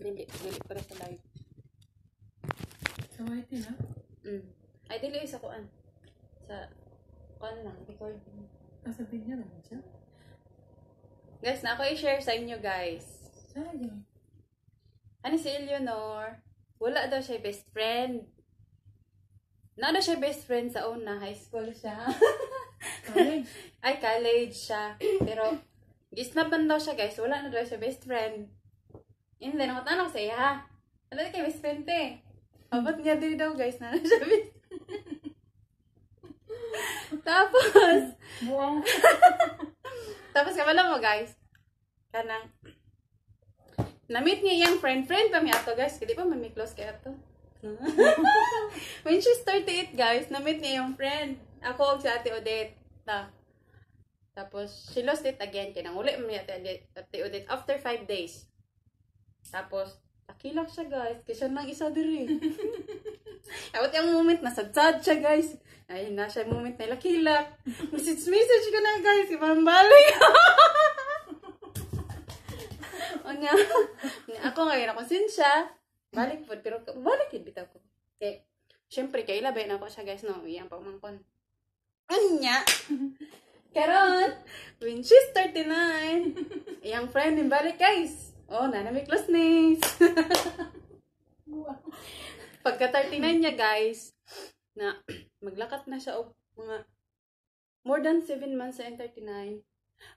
dili dili para sa live sa white na mm ay dili sa kuan sa kuan lang recording ah sa video lang siya guys na ako i-share sa inyo guys sige ani si Eleanor wala daw siya best friend na daw siya best friend sa una high school siya college ay college siya pero gisnapan daw siya guys wala na daw siya best friend yun din, nakutaan ako sa iya. Ano kay best friend te? Apat nga din daw guys, na siya Tapos, buong. Tapos kabalo mo guys, kanang, na-meet niya yung friend-friend pa mi ato guys, kaya pa may close kay ato. When she's 38 guys, na-meet niya yung friend. Ako si Ate Odette. Ta. Tapos, she lost it again. Kaya nang uli mo niya Ate Odette after 5 days. Tapos, akilak siya guys. Kasi nang isa diri. Awat yung moment, nasad-sad siya guys. Ay, na siya moment na ilakilak. Message, message ko na guys. Ibang balik. o nga, ako ngayon ako siya. Balik po, pero balik yun bitaw ko. Okay. Siyempre, kay labay na ako siya guys. No, iyan pa umangkon. Anya! Karon, when she's 39, iyang friend, balik guys. Oh, Nana may classmates. Pagka 39 niya, guys, na maglakat na siya og mga more than 7 months sa 39.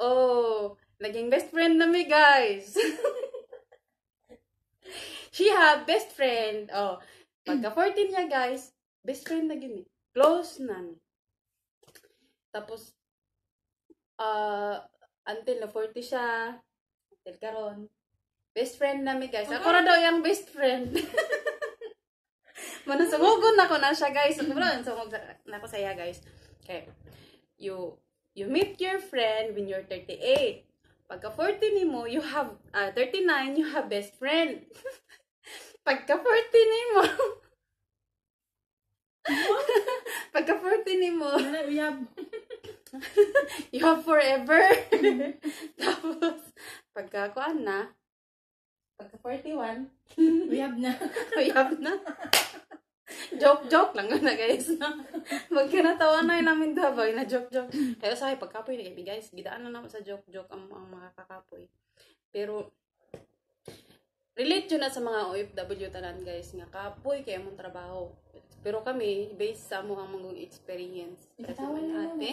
Oh, naging best friend na mi, guys. She have best friend. Oh, pagka 14 niya, guys, best friend na gini. Close na Tapos, uh, until na 40 siya, until karon Best friend nami guys. Ano? Ako ra daw yung best friend. Manasumugon na ko na siya guys. Sobrang sumog na ko saya guys. Okay. You you meet your friend when you're 38. Pagka 40 ni mo, you have uh, ah, 39, you have best friend. Pagka 40 ni mo. Pagka 40 ni mo. We have you have forever. Tapos, pagka kuan na, Pagka 41, we have na. we have na. Joke-joke lang na guys. No? Magkinatawa na yun namin dabay na joke-joke. Kaya sa pagkapoy na guys, gidaan na naman sa joke-joke ang, ang mga kakapoy. Pero, relate yun na sa mga OFW tanan guys nga kapoy kaya mong trabaho pero kami based sa mo ang mga experience press naman ni ate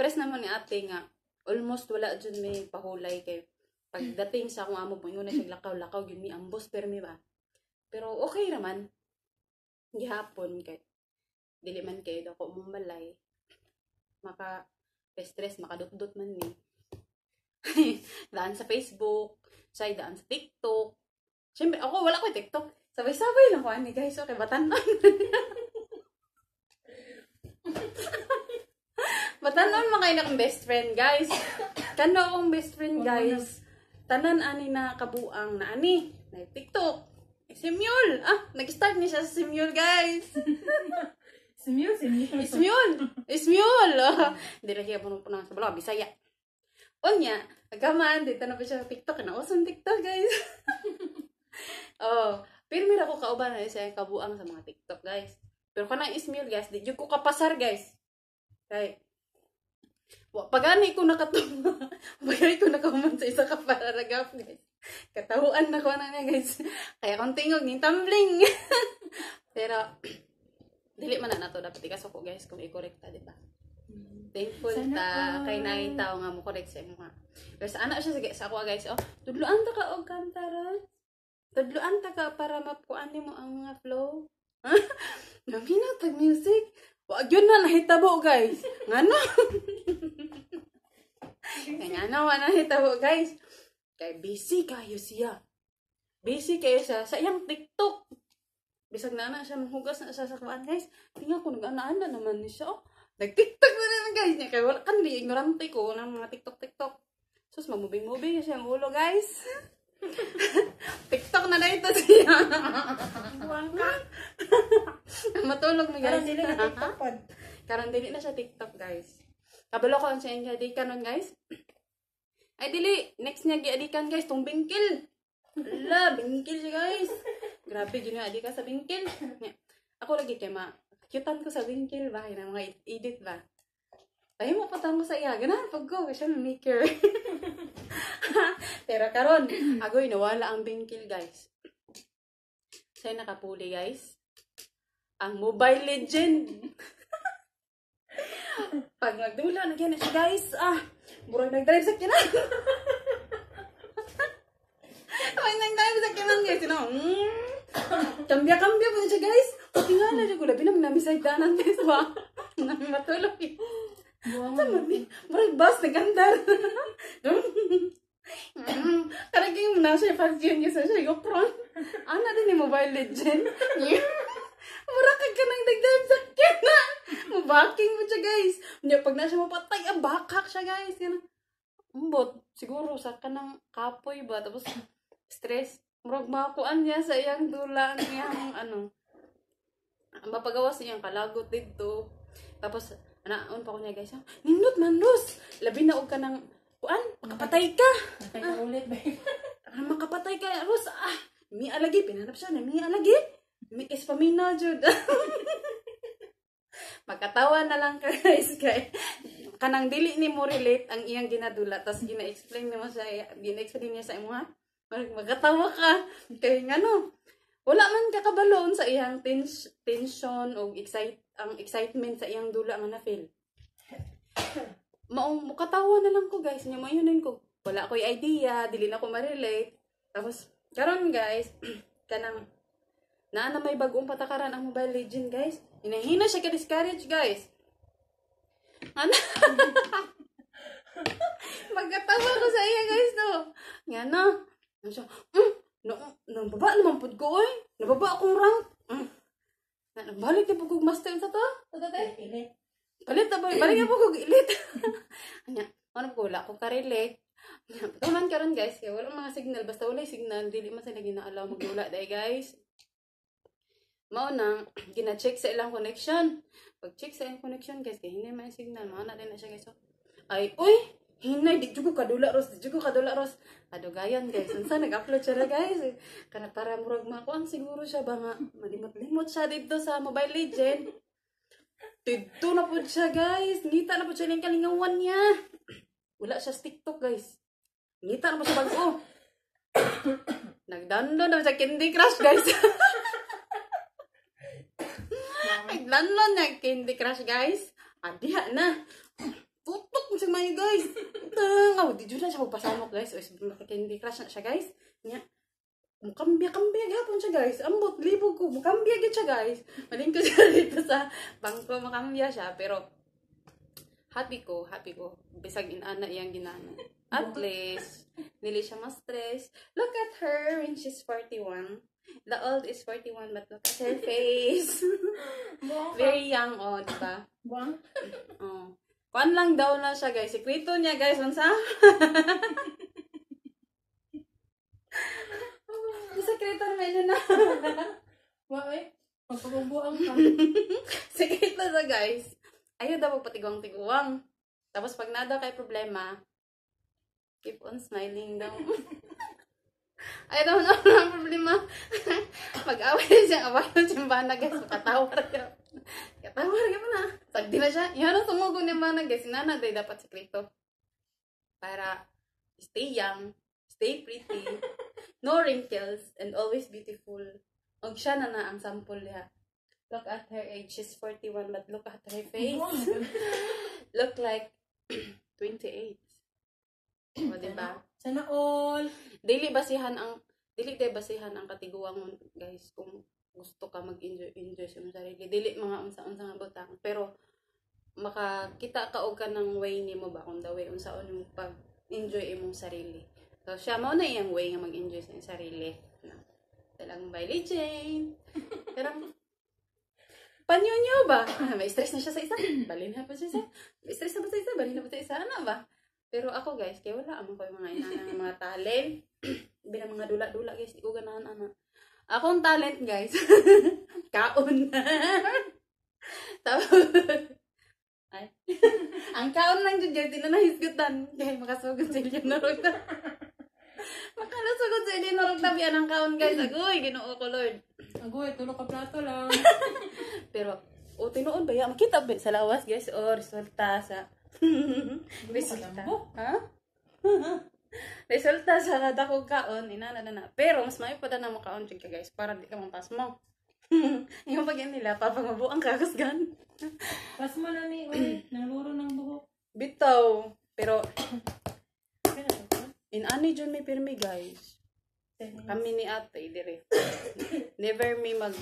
press naman ni ate nga almost wala dyan may pahulay kay pagdating sa akong amo mo na siya lakaw-lakaw gyud mi ambos pero ba pero okay naman gihapon kay dili man kay dako mumalay maka stress makadutdot man ni daan sa Facebook say daan sa TikTok syempre ako wala ko TikTok sabay-sabay lang ko ani guys okay batanon batanon mga ilang best friend guys kano akong best friend guys tanan ani na kabuang na ani na TikTok. Eh, Simul! Ah, nag-start niya siya sa Simul, guys! Simul, Simul. Simul! Simul! Hindi na siya punong punang sa balawa, Bisaya. Onya, agaman, dito na pa siya sa TikTok. Na Nausan TikTok, guys. oh, pero meron ko kauban na siya kabuang sa mga TikTok, guys. Pero na Ismil, guys, di ko kapasar, guys. Kay, Pagani ko nakatuma. Pagani ko nakahuman sa isa ka pararagap, guys. Katahuan na ko na niya, guys. Kaya kong tingog ni tumbling. Pero, dili man na to dapat ikaso ko, guys, kung i-correct di ba? Thankful Sana ta pa. kay nay tao nga mo correct sa mga. Pero sa anak siya sige sa ako ah, guys, oh, tudluan ta ka og kantara. Tudluan ta ka para mapuan nimo ang mga flow. Naminaw tag music. Wag yun na nahitabo guys. Ngano? Kaya nga naman ang guys. Kay busy kayo siya. Busy kayo sa, sa iyang TikTok. Bisag na na siya mahugas na sasakwaan, guys. Tingnan ko, nag-anaan na naman niya siya. Oh. Nag-TikTok na naman, guys. Niya. Kaya wala ka na, ignorante ko ng mga TikTok-Tiktok. Sus, mamubing-mubing siya ang ulo, guys. TikTok na na ito siya. Buwang ka. Matulog na, guys. Karan dili na TikTok pod. Karan na siya TikTok, guys. Kabalo ko ang siya giadikan nun guys. Ay dili, next niya giadikan guys, tong bingkil. Ala, bingkil siya guys. Grabe, ginawa adi ka sa bingkil. Ako lagi kay ma, cutan ko sa bingkil ba, na mga edit ba. Ay mo patang ko sa iya, gana pag ko siya maker. Pero karon, agoy nawala ang bingkil guys. Say nakapuli guys. Ang Mobile Legend pag nagdula, nagyan na siya guys. Ah, burang nagdrive sa kinan. Pag drive sa kinan guys, you know. Mm. Kambya-kambya po siya guys. Pati nga na siya ko, labi namin namin sa itanan guys ba? Namin matulog eh. Wow. Burang bus, nagandar. Karagin mo na siya, fast yun guys. Siya, go prone. Ano din yung Mobile Legend? Mura ka ka nang dagdag sakit na. Mabaking mo siya, guys. Hindi, pag na siya mapatay, ang ah, bakak siya, guys. Yan. Umbot, siguro sa ka ng kapoy ba? Tapos, stress. Murag makuan niya sa iyang dula, Ang ano. Mapagawas niyang kalagot dito. Tapos, anaon pa ko niya, guys. Nindot, manlos! Labi na og ka ng, kuan, makapatay ka! Nakay ka ulit, babe. Makapatay ka, Ros! Ah! Mi alagi, pinanap siya na mi alagi. Mikis paminaw, Jud. Magkatawa na lang ka, guys. Kay, kanang dili ni mo relate ang iyang ginadula. Tapos gina-explain mo sa gina-explain niya sa imo, ha? Magkatawa ka. Kay, ano, wala man kakabalon sa iyang tens tension o excite ang excitement sa iyang dula nga na-feel. Maong mukatawa na lang ko guys, nya mayunin ko. Wala ko'y idea, dili na ko ma-relate. Tapos karon guys, kanang na na may bagong patakaran ang Mobile Legend, guys. Inahina siya ka-discourage, guys. Ano? Magkatawa ko sa iya, guys, no. Nga na. Ano siya, mm, no, no, nababa naman po ko, eh. Nababa akong rank. Mm. Na, nabalik na po kong master sa to. Sa tatay? Ilit. Palit na ba? Balik na po kong ilit. Anya, ano po, wala akong karelate. Ano, Tuman ka ron guys, kaya walang mga signal. Basta wala signal, dili man sila ginaalam magwala. Dahil guys, mao na gina-check sa ilang connection. Pag check sa ilang connection guys, kay hindi may signal, mao na din na siya guys. So, oh. ay oy, hinay di jugo kadula ros, di jugo kadula ros. Ado gayon guys, unsa nag-upload siya guys? Kana para murag mako ang siguro siya ba nga malimot-limot siya dito sa Mobile Legend. Dito na po siya guys, ngita na po siya ning kalingawan niya. Wala siya sa TikTok guys. Ngita na po siya bago. Nagdando na sa Candy Crush guys. naglanlan na Candy Crush, guys. Adiha ah, na. Tutok mo siya mayo, guys. Tangaw. Di dyan na siya magpasamok, guys. O, sabi na Candy Crush na siya, guys. Niya. mukambya kambia gapon siya, guys. Ambot, libog ko. Mukambya git siya, guys. Maling ko siya dito sa bangko. Makambya siya. Pero, happy ko, happy ko. Bisag inana iyang ginano. At least, nili siya ma-stress. Look at her when she's 41. The old is 41, but look at her face. Very young, oh, di ba? Buwang? oh. Kwan lang daw na siya, guys. Sikwito niya, guys. Unsa? Sekreto na medyo na. Wa, eh. Magpagubuang ka. Sekreto sa, guys ayaw daw magpatigwang-tigwang. Tapos pag nada kay problema, keep on smiling daw. I don't know ang problema. Pag-away siya, away na siya bana guys. Katawar ka. Katawar ka na. Sagdi na siya. Yan ang tumugon ni bana guys. Nana day dapat sekreto. Para stay young, stay pretty, no wrinkles, and always beautiful. Og siya na na ang sample niya. Look at her age. She's 41, but look at her face. look like 28. o, diba? Sana all. Dili basihan ang, dili day basihan ang katiguangon, guys, kung gusto ka mag-enjoy enjoy sa sarili. Dili mga unsa-unsa nga butang, pero makakita ka og kanang way nimo ba kung the way unsaon yung pag-enjoy imong sarili. So siya mao na iyang way nga mag-enjoy sa sarili. Talang by Jane. Pero Panyo Panyonyo ba? May stress na siya sa isa. Balin na pa siya sa May stress na ba sa isa? Balin na ba sa isa? Ano ba? Pero ako guys, kaya wala amon ko yung mga inanang mga talent. Bila mga dula-dula guys, di ko ganahan ana. Akong talent guys. kaon na. Tapos, ay. ang kaon lang dyan dyan, tinanahisgutan. Kaya makasugot sa ilyo na rugta. Makanasugot sa ilyo na rugta, biyan ang kaon guys. Agoy, ginoo ko Lord. Agoy, tulog ka plato lang. Pero, o tinuon ba yan? Makita ba sa lawas, guys? O, resulta sa... resulta. Ha? resulta sa nadakog kaon, inana na na. Pero, mas may pa na makaon ka, guys, para di ka mong pasmo. yung pag nila, papamabuang kakusgan. pasmo na ni, ulit, naluro ng buhok. Bitaw. Pero, in ano dyan may pirmi, guys. Kami ni ate, dire. Never may mag